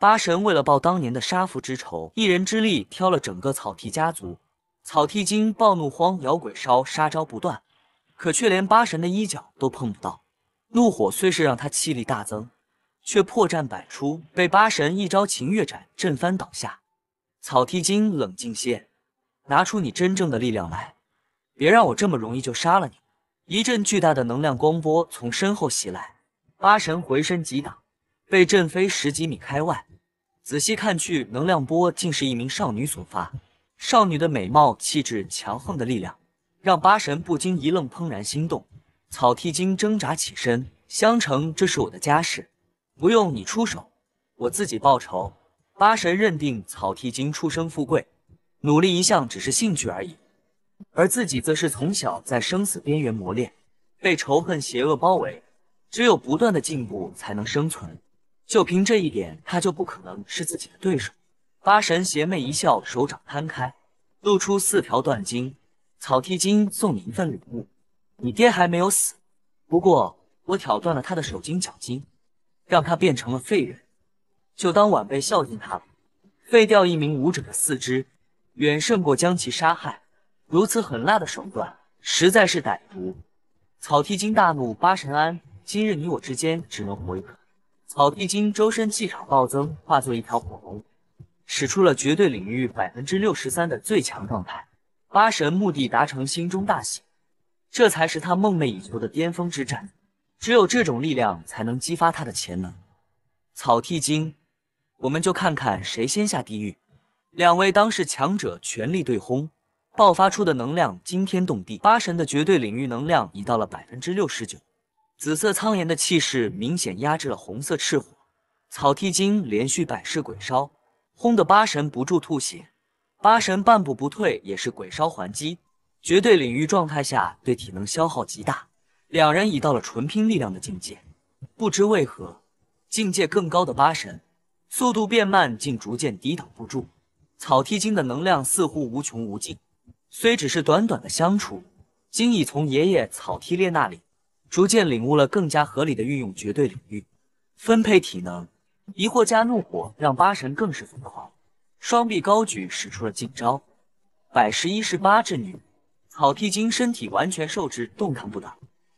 八神为了报当年的杀父之仇，一人之力挑了整个草剃家族。草剃精暴怒荒咬鬼烧，杀招不断，可却连八神的衣角都碰不到。怒火虽是让他气力大增，却破绽百出，被八神一招擒月斩震翻倒下。草剃精冷静些，拿出你真正的力量来，别让我这么容易就杀了你！一阵巨大的能量光波从身后袭来，八神回身抵挡，被震飞十几米开外。仔细看去，能量波竟是一名少女所发。少女的美貌、气质、强横的力量，让八神不禁一愣，怦然心动。草剃精挣扎起身，香城，这是我的家事，不用你出手，我自己报仇。八神认定草剃精出生富贵，努力一向只是兴趣而已，而自己则是从小在生死边缘磨练，被仇恨、邪恶包围，只有不断的进步才能生存。就凭这一点，他就不可能是自己的对手。八神邪魅一笑，手掌摊开，露出四条断筋。草剃金送你一份礼物，你爹还没有死，不过我挑断了他的手筋脚筋，让他变成了废人，就当晚辈孝敬他了。废掉一名武者的四肢，远胜过将其杀害。如此狠辣的手段，实在是歹毒。草剃金大怒，八神安，今日你我之间只能活一个。草剃精周身气场暴增，化作一条火龙，使出了绝对领域百分之六十三的最强状态。八神目的达成，心中大喜，这才是他梦寐以求的巅峰之战，只有这种力量才能激发他的潜能。草剃精，我们就看看谁先下地狱。两位当世强者全力对轰，爆发出的能量惊天动地。八神的绝对领域能量已到了百分之六十九。紫色苍炎的气势明显压制了红色赤火，草剃精连续百式鬼烧，轰得八神不住吐血。八神半步不退，也是鬼烧还击。绝对领域状态下，对体能消耗极大。两人已到了纯拼力量的境界，不知为何，境界更高的八神速度变慢，竟逐渐抵挡不住。草剃精的能量似乎无穷无尽，虽只是短短的相处，今已从爷爷草剃烈那里。逐渐领悟了更加合理的运用绝对领域，分配体能，疑惑加怒火让八神更是疯狂，双臂高举使出了劲招，百十一式八稚女，草剃精身体完全受制，动弹不得，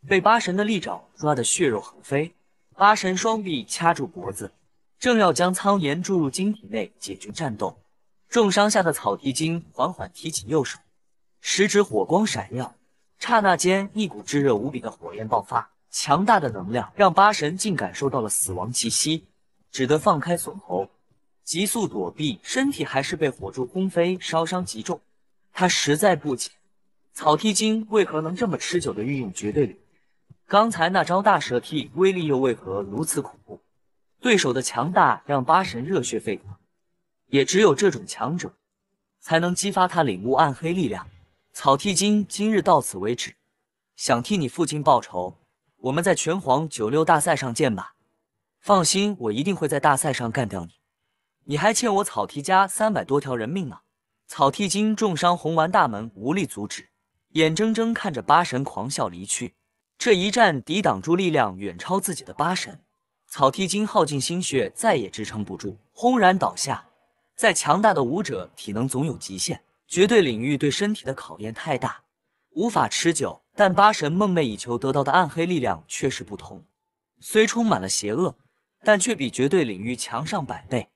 被八神的利爪抓得血肉横飞，八神双臂掐住脖子，正要将苍炎注入晶体内解决战斗，重伤下的草剃精缓缓提起右手，食指火光闪耀。刹那间，一股炙热无比的火焰爆发，强大的能量让八神竟感受到了死亡气息，只得放开锁喉，急速躲避，身体还是被火柱轰飞，烧伤极重。他实在不解，草剃精为何能这么持久的运用绝对力，刚才那招大蛇剃威力又为何如此恐怖？对手的强大让八神热血沸腾，也只有这种强者，才能激发他领悟暗黑力量。草剃金今日到此为止，想替你父亲报仇，我们在拳皇九六大赛上见吧。放心，我一定会在大赛上干掉你。你还欠我草剃家三百多条人命呢。草剃金重伤红丸大门，无力阻止，眼睁睁看着八神狂笑离去。这一战抵挡住力量远超自己的八神，草剃金耗尽心血，再也支撑不住，轰然倒下。再强大的武者，体能总有极限。绝对领域对身体的考验太大，无法持久。但八神梦寐以求得到的暗黑力量却是不同，虽充满了邪恶，但却比绝对领域强上百倍。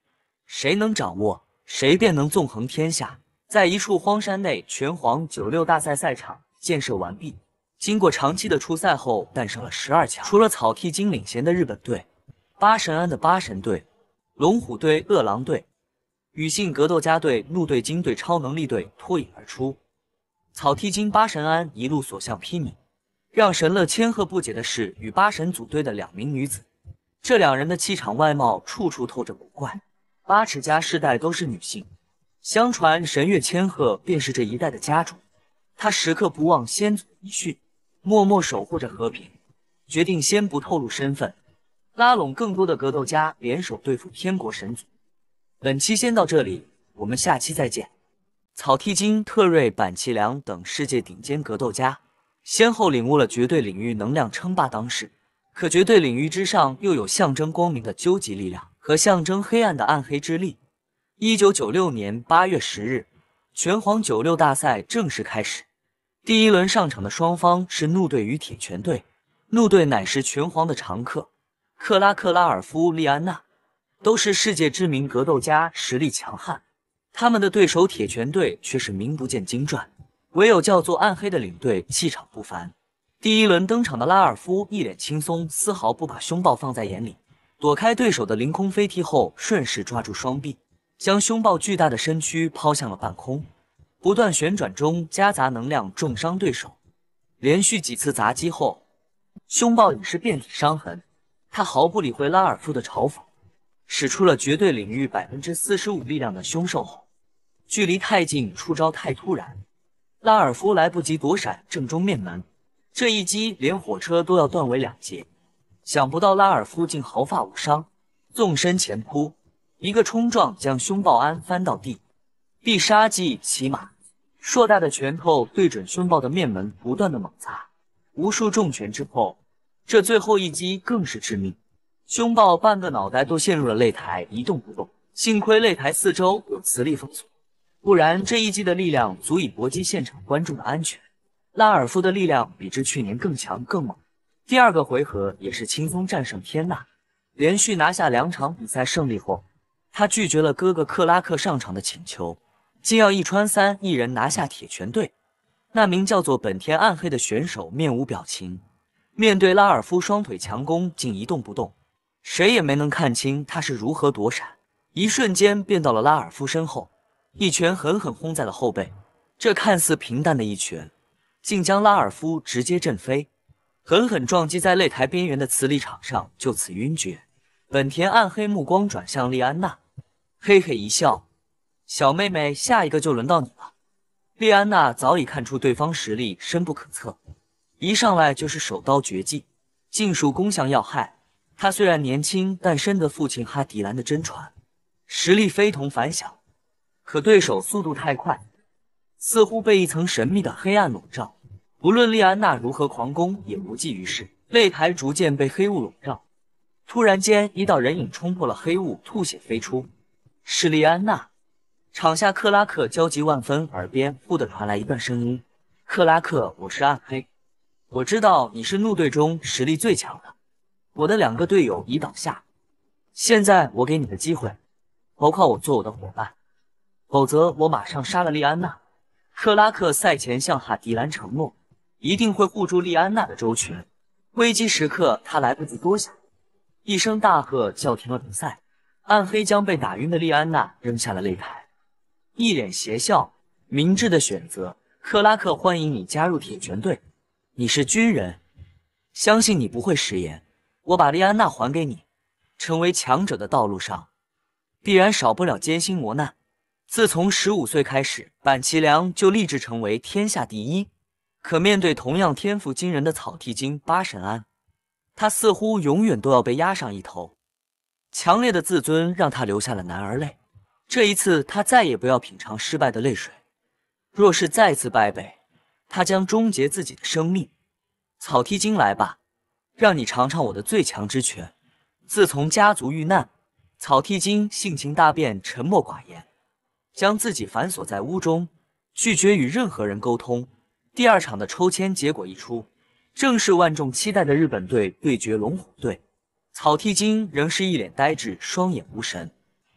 谁能掌握，谁便能纵横天下。在一处荒山内，拳皇九六大赛赛场建设完毕。经过长期的初赛后，诞生了十二强。除了草剃京领衔的日本队，八神庵的八神队、龙虎队、饿狼队。女性格斗家队、怒队、金队、超能力队脱颖而出。草剃京、八神庵一路所向披靡，让神乐千鹤不解的是，与八神组队的两名女子，这两人的气场、外貌处处透着古怪。八尺家世代都是女性，相传神乐千鹤便是这一代的家主。他时刻不忘先祖遗训，默默守护着和平，决定先不透露身份，拉拢更多的格斗家联手对付天国神族。本期先到这里，我们下期再见。草剃金、特瑞、板崎良等世界顶尖格斗家，先后领悟了绝对领域能量，称霸当世，可绝对领域之上，又有象征光明的究极力量和象征黑暗的暗黑之力。一九九六年八月十日，拳皇九六大赛正式开始。第一轮上场的双方是怒队与铁拳队。怒队乃是拳皇的常客，克拉克拉尔夫利安娜。都是世界知名格斗家，实力强悍。他们的对手铁拳队却是名不见经传，唯有叫做暗黑的领队气场不凡。第一轮登场的拉尔夫一脸轻松，丝毫不把凶暴放在眼里。躲开对手的凌空飞踢后，顺势抓住双臂，将凶暴巨大的身躯抛向了半空，不断旋转中夹杂能量，重伤对手。连续几次砸击后，凶暴已是遍体伤痕。他毫不理会拉尔夫的嘲讽。使出了绝对领域百分之四十五力量的凶兽吼，距离太近，出招太突然，拉尔夫来不及躲闪，正中面门。这一击连火车都要断为两截。想不到拉尔夫竟毫发无伤，纵身前扑，一个冲撞将凶暴安翻到地。必杀技骑马，硕大的拳头对准凶暴的面门，不断的猛砸，无数重拳之后，这最后一击更是致命。胸暴半个脑袋都陷入了擂台，一动不动。幸亏擂台四周有磁力封锁，不然这一击的力量足以搏击现场观众的安全。拉尔夫的力量比之去年更强更猛。第二个回合也是轻松战胜天娜，连续拿下两场比赛胜利后，他拒绝了哥哥克拉克上场的请求，竟要一穿三，一人拿下铁拳队。那名叫做本田暗黑的选手面无表情，面对拉尔夫双腿强攻，竟一动不动。谁也没能看清他是如何躲闪，一瞬间便到了拉尔夫身后，一拳狠狠轰在了后背。这看似平淡的一拳，竟将拉尔夫直接震飞，狠狠撞击在擂台边缘的磁力场上，就此晕厥。本田暗黑目光转向莉安娜，嘿嘿一笑：“小妹妹，下一个就轮到你了。”莉安娜早已看出对方实力深不可测，一上来就是手刀绝技，尽数攻向要害。他虽然年轻，但深得父亲哈迪兰的真传，实力非同凡响。可对手速度太快，似乎被一层神秘的黑暗笼罩，无论莉安娜如何狂攻，也无济于事。擂台逐渐被黑雾笼罩，突然间，一道人影冲破了黑雾，吐血飞出，是莉安娜。场下克拉克焦急万分，耳边忽地传来一段声音：“克拉克，我是暗黑，我知道你是怒队中实力最强的。”我的两个队友已倒下，现在我给你的机会，投靠我做我的伙伴，否则我马上杀了丽安娜。克拉克赛前向哈迪兰承诺，一定会护住丽安娜的周全。危机时刻，他来不及多想，一声大喝叫停了比赛，暗黑将被打晕的丽安娜扔下了擂台，一脸邪笑。明智的选择，克拉克欢迎你加入铁拳队，你是军人，相信你不会食言。我把莉安娜还给你。成为强者的道路上，必然少不了艰辛磨难。自从十五岁开始，板崎良就立志成为天下第一。可面对同样天赋惊人的草剃京八神庵，他似乎永远都要被压上一头。强烈的自尊让他流下了男儿泪。这一次，他再也不要品尝失败的泪水。若是再次败北，他将终结自己的生命。草剃京，来吧。让你尝尝我的最强之拳。自从家族遇难，草剃金性情大变，沉默寡言，将自己反锁在屋中，拒绝与任何人沟通。第二场的抽签结果一出，正是万众期待的日本队对决龙虎队。草剃金仍是一脸呆滞，双眼无神，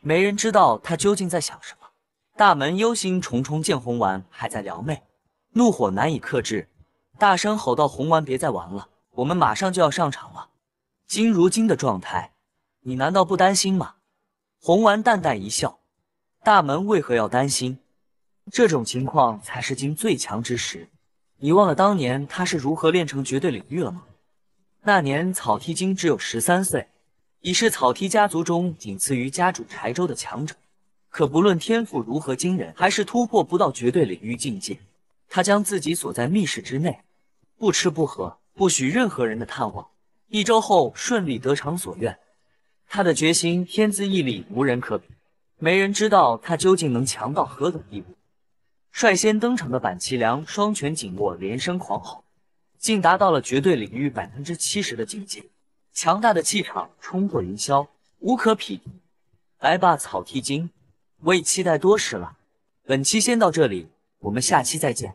没人知道他究竟在想什么。大门忧心忡忡，见红丸还在撩妹，怒火难以克制，大声吼道：“红丸，别再玩了！”我们马上就要上场了，金如今的状态，你难道不担心吗？红丸淡淡一笑，大门为何要担心？这种情况才是金最强之时。你忘了当年他是如何练成绝对领域了吗？那年草剃金只有十三岁，已是草剃家族中仅次于家主柴州的强者。可不论天赋如何惊人，还是突破不到绝对领域境界，他将自己锁在密室之内，不吃不喝。不许任何人的探望。一周后，顺利得偿所愿。他的决心、天资、毅力无人可比，没人知道他究竟能强到何等地步。率先登场的板崎良，双拳紧握，连声狂吼，竟达到了绝对领域百分之七十的境界。强大的气场冲破云霄，无可匹敌。来吧，草剃精，我已期待多时了。本期先到这里，我们下期再见。